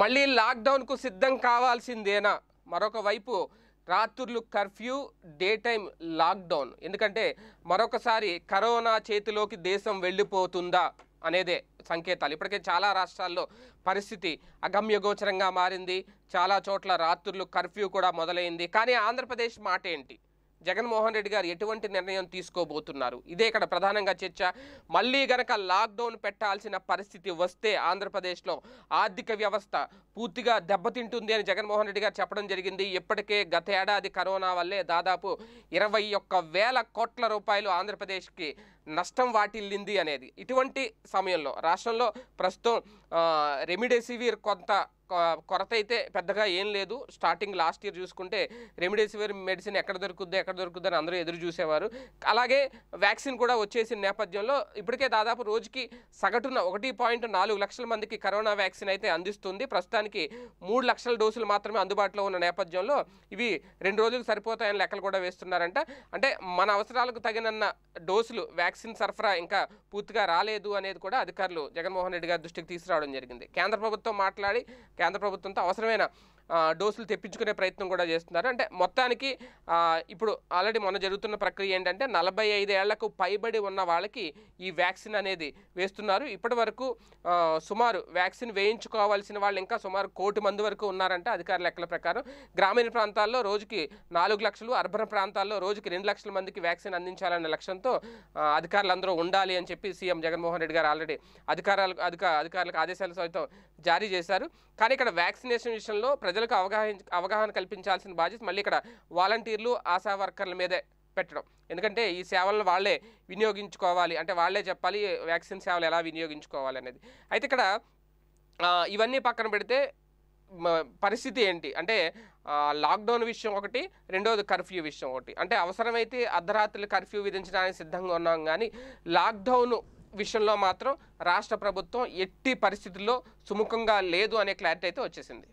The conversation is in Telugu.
మళ్ళీ లాక్డౌన్కు సిద్ధం కావాల్సిందేనా మరొక వైపు రాత్రులు కర్ఫ్యూ డే టైం లాక్డౌన్ ఎందుకంటే మరొకసారి కరోనా చేతిలోకి దేశం వెళ్ళిపోతుందా అనేదే సంకేతాలు ఇప్పటికే చాలా రాష్ట్రాల్లో పరిస్థితి అగమ్యగోచరంగా మారింది చాలా చోట్ల రాత్రులు కర్ఫ్యూ కూడా మొదలైంది కానీ ఆంధ్రప్రదేశ్ మాట ఏంటి జగన్మోహన్ రెడ్డి గారు ఎటువంటి నిర్ణయం తీసుకోబోతున్నారు ఇదే ఇక్కడ ప్రధానంగా చర్చ మళ్ళీ గనక లాక్డౌన్ పెట్టాల్సిన పరిస్థితి వస్తే ఆంధ్రప్రదేశ్లో ఆర్థిక వ్యవస్థ పూర్తిగా దెబ్బతింటుంది అని జగన్మోహన్ రెడ్డి గారు చెప్పడం జరిగింది ఇప్పటికే గత ఏడాది కరోనా వల్లే దాదాపు ఇరవై ఒక్క వేల కోట్ల రూపాయలు ఆంధ్రప్రదేశ్కి నష్టం వాటిల్లింది అనేది ఇటువంటి సమయంలో రాష్ట్రంలో ప్రస్తుతం రెమిడెసివిర్ కొంత కొరత అయితే పెద్దగా ఏం లేదు స్టార్టింగ్ లాస్ట్ ఇయర్ చూసుకుంటే రెమిడెసివిర్ మెడిసిన్ ఎక్కడ దొరుకుద్ది ఎక్కడ దొరుకుద్ది అని అందరూ ఎదురు చూసేవారు అలాగే వ్యాక్సిన్ కూడా వచ్చేసిన నేపథ్యంలో ఇప్పటికే దాదాపు రోజుకి సగటున ఒకటి పాయింట్ నాలుగు లక్షల మందికి కరోనా వ్యాక్సిన్ అయితే అందిస్తుంది ప్రస్తుతానికి మూడు లక్షల డోసులు మాత్రమే అందుబాటులో ఉన్న నేపథ్యంలో ఇవి రెండు రోజులు సరిపోతాయని లెక్కలు కూడా వేస్తున్నారంట అంటే మన అవసరాలకు తగినన్న డోసులు వ్యాక్సిన్ సరఫరా ఇంకా పూర్తిగా రాలేదు అనేది కూడా అధికారులు జగన్మోహన్ రెడ్డి గారి దృష్టికి తీసుకురావడం జరిగింది కేంద్ర ప్రభుత్వం మాట్లాడి కేంద్ర ప్రభుత్వంతో అవసరమైన డోసులు తెప్పించుకునే ప్రయత్నం కూడా చేస్తున్నారు అంటే మొత్తానికి ఇప్పుడు ఆల్రెడీ మొన్న జరుగుతున్న ప్రక్రియ ఏంటంటే నలభై ఐదేళ్లకు పైబడి ఉన్న వాళ్ళకి ఈ వ్యాక్సిన్ అనేది వేస్తున్నారు ఇప్పటి వరకు సుమారు వ్యాక్సిన్ వేయించుకోవాల్సిన వాళ్ళు ఇంకా సుమారు కోటి మంది వరకు ఉన్నారంటే అధికార లెక్కల ప్రకారం గ్రామీణ ప్రాంతాల్లో రోజుకి నాలుగు లక్షలు అర్బన్ ప్రాంతాల్లో రోజుకి రెండు లక్షల మందికి వ్యాక్సిన్ అందించాలనే లక్ష్యంతో అధికారులందరూ ఉండాలి అని చెప్పి సీఎం జగన్మోహన్ రెడ్డి గారు ఆల్రెడీ అధికారాలకు అధిక అధికారులకు ఆదేశాలు సైతం జారీ చేశారు కానీ ఇక్కడ వ్యాక్సినేషన్ విషయంలో ప్రజలకు అవగాహన అవగాహన కల్పించాల్సిన బాధ్యత మళ్ళీ ఇక్కడ వాలంటీర్లు ఆశా వర్కర్ల మీదే పెట్టడం ఎందుకంటే ఈ సేవలను వాళ్ళే వినియోగించుకోవాలి అంటే వాళ్ళే చెప్పాలి వ్యాక్సిన్ సేవలు ఎలా వినియోగించుకోవాలి అనేది అయితే ఇక్కడ ఇవన్నీ పక్కన పెడితే పరిస్థితి ఏంటి అంటే లాక్డౌన్ విషయం ఒకటి రెండవది కర్ఫ్యూ విషయం ఒకటి అంటే అవసరమైతే అర్ధరాత్రులు కర్ఫ్యూ విధించడానికి సిద్ధంగా ఉన్నాం కానీ లాక్డౌన్ విషయంలో మాత్రం రాష్ట్ర ప్రభుత్వం ఎట్టి పరిస్థితుల్లో సుముఖంగా లేదు అనే క్లారిటీ అయితే వచ్చేసింది